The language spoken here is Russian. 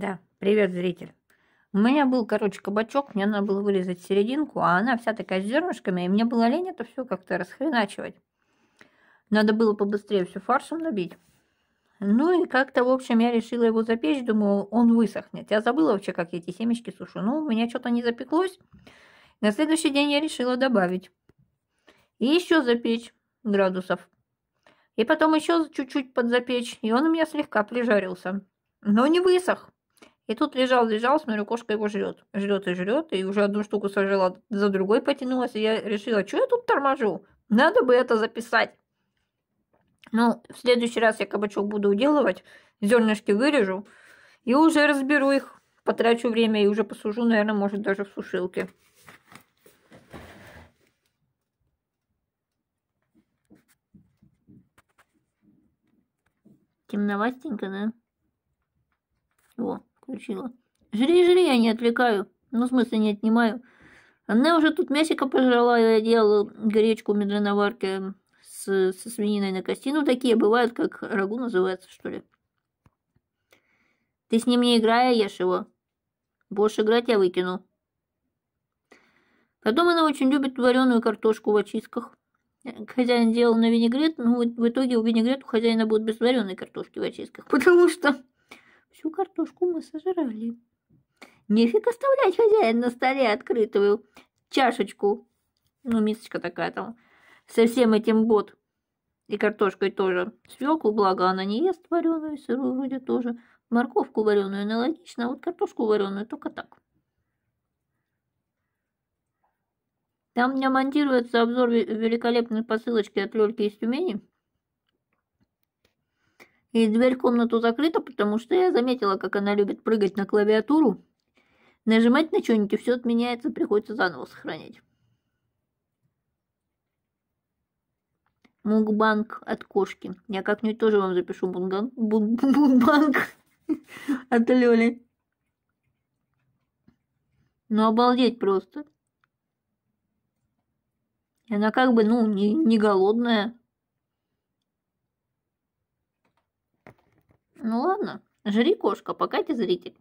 Да, привет, зритель. У меня был, короче, кабачок, мне надо было вырезать серединку, а она вся такая с зернышками, и мне было лень это все как-то расхреначивать. Надо было побыстрее все фаршем набить. Ну и как-то, в общем, я решила его запечь, думаю, он высохнет. Я забыла вообще, как я эти семечки сушу. Ну, у меня что-то не запеклось. На следующий день я решила добавить. И еще запечь градусов. И потом еще чуть-чуть подзапечь. И он у меня слегка прижарился. Но не высох. И тут лежал, лежал, смотрю, кошка его жрет. Жрет и жрет, и уже одну штуку сожрала, за другой потянулась, и я решила, что я тут торможу? Надо бы это записать. Ну, в следующий раз я кабачок буду уделывать, зернышки вырежу, и уже разберу их, потрачу время и уже посужу, наверное, может, даже в сушилке. Темноватенько, да? включила. «Жри, жри, я не отвлекаю. Ну, в смысле, не отнимаю. Она уже тут мясика пожрала, я делала гречку в медленноварке с, со свининой на кости. Ну, такие бывают, как рагу называется, что ли. Ты с ним не играя, а ешь его. Больше играть я выкину. Потом она очень любит вареную картошку в очистках. Хозяин делал на винегрет, но ну, в итоге у винегрет у хозяина будет без вареной картошки в очистках, потому что Всю картошку мы сожрали. Нефиг оставлять хозяин на столе открытую чашечку. Ну, мисочка такая там. Со всем этим бот. И картошкой тоже. Свеклу, благо, она не ест вареную, сырую вроде тоже. Морковку вареную аналогично, а вот картошку вареную только так. Там у меня монтируется обзор великолепной посылочки от Лёльки из Тюмени. И дверь в комнату закрыта, потому что я заметила, как она любит прыгать на клавиатуру. Нажимать на что-нибудь, и все отменяется, приходится заново сохранять. Мукбанк от кошки. Я как-нибудь тоже вам запишу мукбанк Бун от Лёли. Ну, обалдеть просто. Она как бы, ну, не, не голодная. Ну ладно, жри, кошка, пока ты зритель.